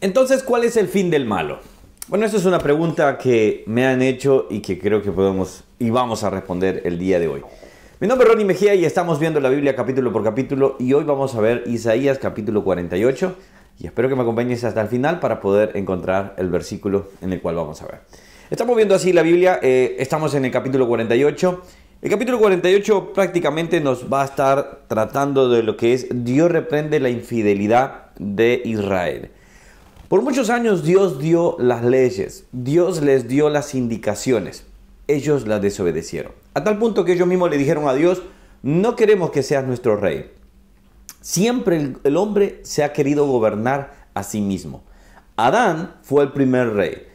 Entonces, ¿cuál es el fin del malo? Bueno, esa es una pregunta que me han hecho y que creo que podemos y vamos a responder el día de hoy. Mi nombre es Ronnie Mejía y estamos viendo la Biblia capítulo por capítulo y hoy vamos a ver Isaías capítulo 48 y espero que me acompañes hasta el final para poder encontrar el versículo en el cual vamos a ver. Estamos viendo así la Biblia, eh, estamos en el capítulo 48. El capítulo 48 prácticamente nos va a estar tratando de lo que es Dios reprende la infidelidad de Israel. Por muchos años Dios dio las leyes, Dios les dio las indicaciones, ellos las desobedecieron. A tal punto que ellos mismos le dijeron a Dios, no queremos que seas nuestro rey. Siempre el, el hombre se ha querido gobernar a sí mismo. Adán fue el primer rey,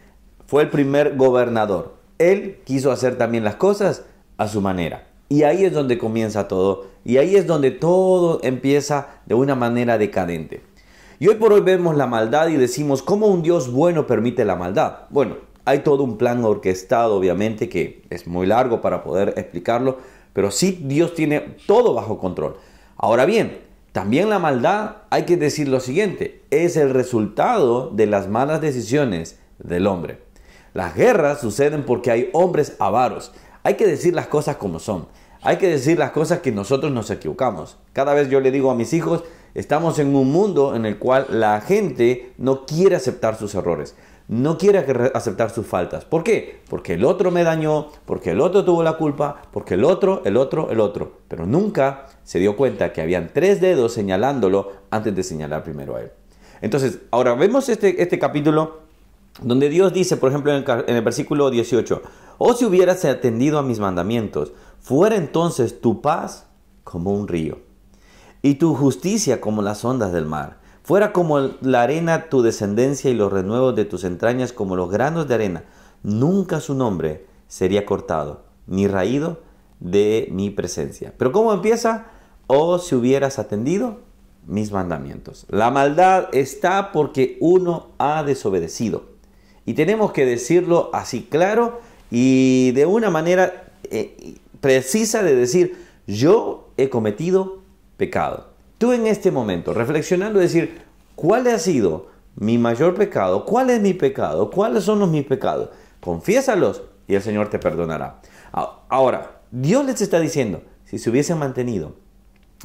fue el primer gobernador. Él quiso hacer también las cosas a su manera. Y ahí es donde comienza todo. Y ahí es donde todo empieza de una manera decadente. Y hoy por hoy vemos la maldad y decimos, ¿cómo un Dios bueno permite la maldad? Bueno, hay todo un plan orquestado, obviamente, que es muy largo para poder explicarlo, pero sí Dios tiene todo bajo control. Ahora bien, también la maldad, hay que decir lo siguiente, es el resultado de las malas decisiones del hombre. Las guerras suceden porque hay hombres avaros. Hay que decir las cosas como son. Hay que decir las cosas que nosotros nos equivocamos. Cada vez yo le digo a mis hijos, Estamos en un mundo en el cual la gente no quiere aceptar sus errores, no quiere aceptar sus faltas. ¿Por qué? Porque el otro me dañó, porque el otro tuvo la culpa, porque el otro, el otro, el otro. Pero nunca se dio cuenta que habían tres dedos señalándolo antes de señalar primero a él. Entonces, ahora vemos este, este capítulo donde Dios dice, por ejemplo, en el, en el versículo 18, o si hubieras atendido a mis mandamientos, fuera entonces tu paz como un río y tu justicia como las ondas del mar. Fuera como la arena tu descendencia y los renuevos de tus entrañas como los granos de arena. Nunca su nombre sería cortado, ni raído de mi presencia. Pero ¿cómo empieza? O oh, si hubieras atendido mis mandamientos. La maldad está porque uno ha desobedecido. Y tenemos que decirlo así claro y de una manera eh, precisa de decir, yo he cometido pecado. Tú en este momento, reflexionando, decir, ¿cuál ha sido mi mayor pecado? ¿Cuál es mi pecado? ¿Cuáles son los mis pecados? Confiésalos y el Señor te perdonará. Ah, ahora, Dios les está diciendo, si se hubiesen mantenido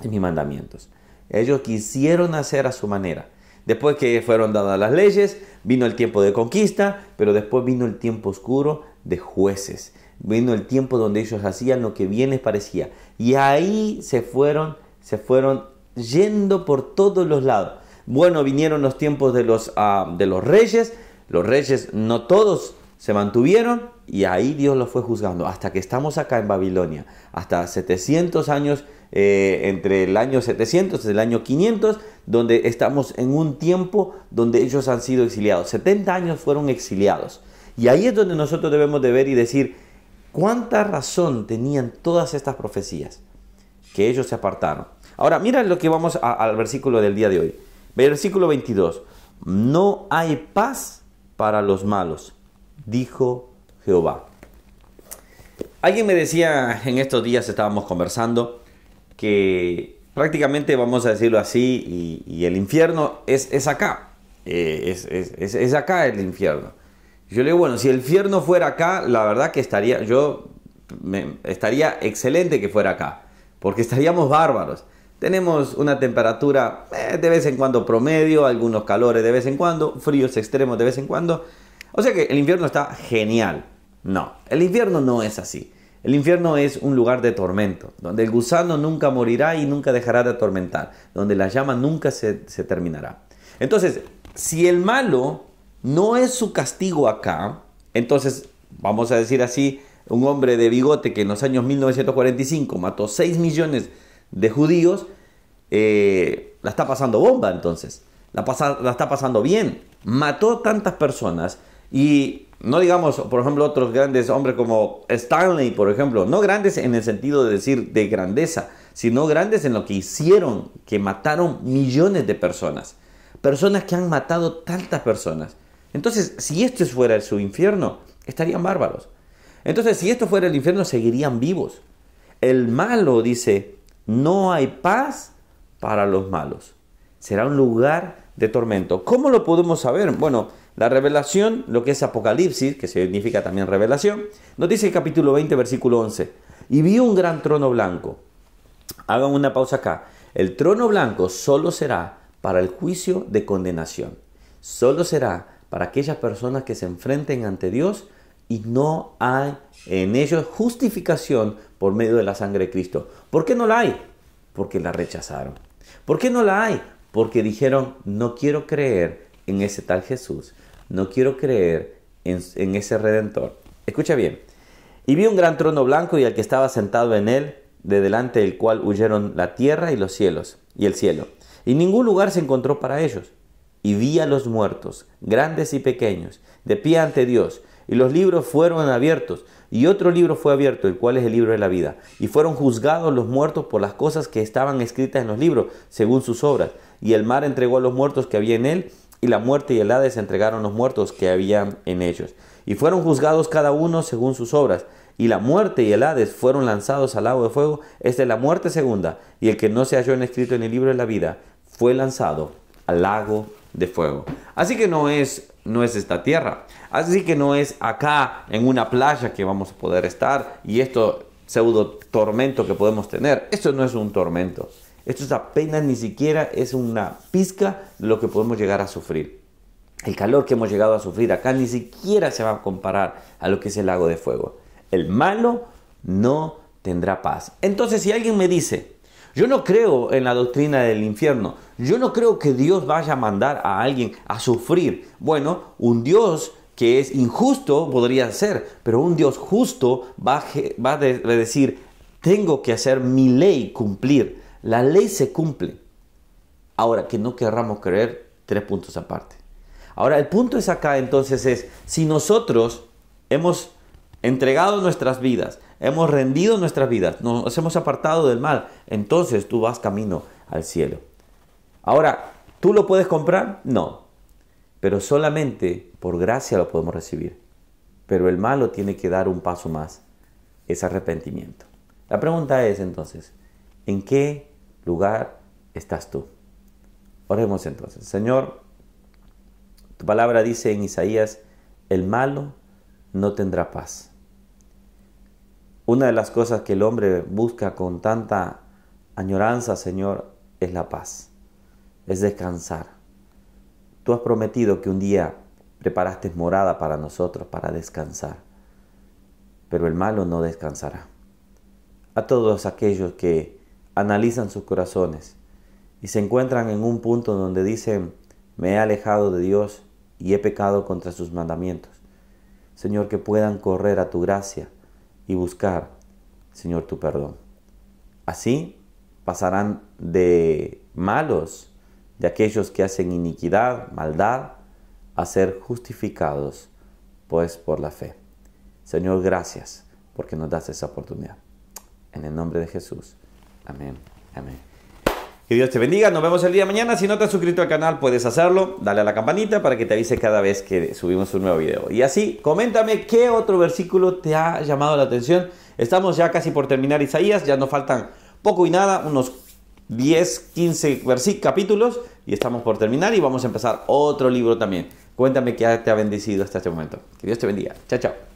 en mis mandamientos, ellos quisieron hacer a su manera. Después que fueron dadas las leyes, vino el tiempo de conquista, pero después vino el tiempo oscuro de jueces. Vino el tiempo donde ellos hacían lo que bien les parecía. Y ahí se fueron se fueron yendo por todos los lados. Bueno, vinieron los tiempos de los, ah, de los reyes, los reyes no todos se mantuvieron y ahí Dios los fue juzgando hasta que estamos acá en Babilonia, hasta 700 años, eh, entre el año 700 y el año 500, donde estamos en un tiempo donde ellos han sido exiliados. 70 años fueron exiliados. Y ahí es donde nosotros debemos de ver y decir, ¿cuánta razón tenían todas estas profecías? Que ellos se apartaron. Ahora, mira lo que vamos al versículo del día de hoy. Versículo 22. No hay paz para los malos, dijo Jehová. Alguien me decía, en estos días estábamos conversando, que prácticamente vamos a decirlo así, y, el infierno es, acá. Eh, es, acá el infierno. Yo le digo, bueno, si el infierno fuera acá, la verdad que estaría, yo, estaría excelente que fuera acá, porque estaríamos bárbaros. Tenemos una temperatura eh, de vez en cuando promedio, algunos calores de vez en cuando, fríos extremos de vez en cuando. O sea que el invierno está genial. No, el invierno no es así. El infierno es un lugar de tormento, donde el gusano nunca morirá y nunca dejará de atormentar, donde la llama nunca se, se terminará. Entonces, si el malo no es su castigo acá, entonces, vamos a decir así, un hombre de bigote que en los años 1945 mató 6 millones de de judíos, eh, la está pasando bomba entonces, la, pasa, la está pasando bien, mató tantas personas y no digamos, por ejemplo, otros grandes hombres como Stanley, por ejemplo, no grandes en el sentido de decir de grandeza, sino grandes en lo que hicieron, que mataron millones de personas, personas que han matado tantas personas. Entonces, si esto fuera su infierno, estarían bárbaros. Entonces, si esto fuera el infierno, seguirían vivos. El malo, dice, no hay paz para los malos. Será un lugar de tormento. ¿Cómo lo podemos saber? Bueno, la revelación, lo que es Apocalipsis, que significa también revelación, nos dice el capítulo 20, versículo 11. Y vi un gran trono blanco. Hagan una pausa acá. El trono blanco solo será para el juicio de condenación. Solo será para aquellas personas que se enfrenten ante Dios y no hay en ellos justificación por medio de la sangre de Cristo. ¿Por qué no la hay? Porque la rechazaron. ¿Por qué no la hay? Porque dijeron, no quiero creer en ese tal Jesús, no quiero creer en, ese redentor. Escucha bien, y vi un gran trono blanco y al que estaba sentado en él, de delante del cual huyeron la tierra y los cielos, y el cielo. Y ningún lugar se encontró para ellos. Y vi a los muertos, grandes y pequeños, de pie ante Dios, y los libros fueron abiertos, y otro libro fue abierto, el cual es el libro de la vida. Y fueron juzgados los muertos por las cosas que estaban escritas en los libros, según sus obras. Y el mar entregó a los muertos que había en él, y la muerte y el Hades entregaron los muertos que había en ellos. Y fueron juzgados cada uno según sus obras. Y la muerte y el Hades fueron lanzados al lago de fuego. Esta es la muerte segunda. Y el que no se halló en escrito en el libro de la vida fue lanzado al lago de fuego. Así que no es no es esta tierra. Así que no es acá en una playa que vamos a poder estar y esto pseudo tormento que podemos tener. Esto no es un tormento. Esto es apenas ni siquiera es una pizca de lo que podemos llegar a sufrir. El calor que hemos llegado a sufrir acá ni siquiera se va a comparar a lo que es el lago de fuego. El malo no tendrá paz. Entonces si alguien me dice, yo no creo en la doctrina del infierno. Yo no creo que Dios vaya a mandar a alguien a sufrir. Bueno, un Dios que es injusto podría ser, pero un Dios justo va, a decir, tengo que hacer mi ley cumplir. La ley se cumple. Ahora, que no querramos creer, tres puntos aparte. Ahora, el punto es acá entonces es, si nosotros hemos entregado nuestras vidas, hemos rendido nuestras vidas, nos hemos apartado del mal, entonces tú vas camino al cielo. Ahora, ¿tú lo puedes comprar? No, pero solamente por gracia lo podemos recibir. Pero el malo tiene que dar un paso más, es arrepentimiento. La pregunta es entonces, ¿en qué lugar estás tú? Oremos entonces. Señor, tu palabra dice en Isaías, el malo no tendrá paz. Una de las cosas que el hombre busca con tanta añoranza, Señor, es la paz, es descansar. Tú has prometido que un día preparaste morada para nosotros, para descansar, pero el malo no descansará. A todos aquellos que analizan sus corazones y se encuentran en un punto donde dicen, me he alejado de Dios y he pecado contra sus mandamientos. Señor, que puedan correr a tu gracia y buscar, Señor, tu perdón. Así pasarán de malos, de aquellos que hacen iniquidad, maldad, a ser justificados, pues, por la fe. Señor, gracias porque nos das esa oportunidad. En el nombre de Jesús. Amén. Amén. Que Dios te bendiga. Nos vemos el día de mañana. Si no te has suscrito al canal, puedes hacerlo. Dale a la campanita para que te avise cada vez que subimos un nuevo video. Y así, coméntame qué otro versículo te ha llamado la atención. Estamos ya casi por terminar Isaías. Ya no faltan poco y nada, unos 10, 15 versículos, capítulos. Y estamos por terminar y vamos a empezar otro libro también. Cuéntame qué te ha bendecido hasta este momento. Que Dios te bendiga. Chao, chao.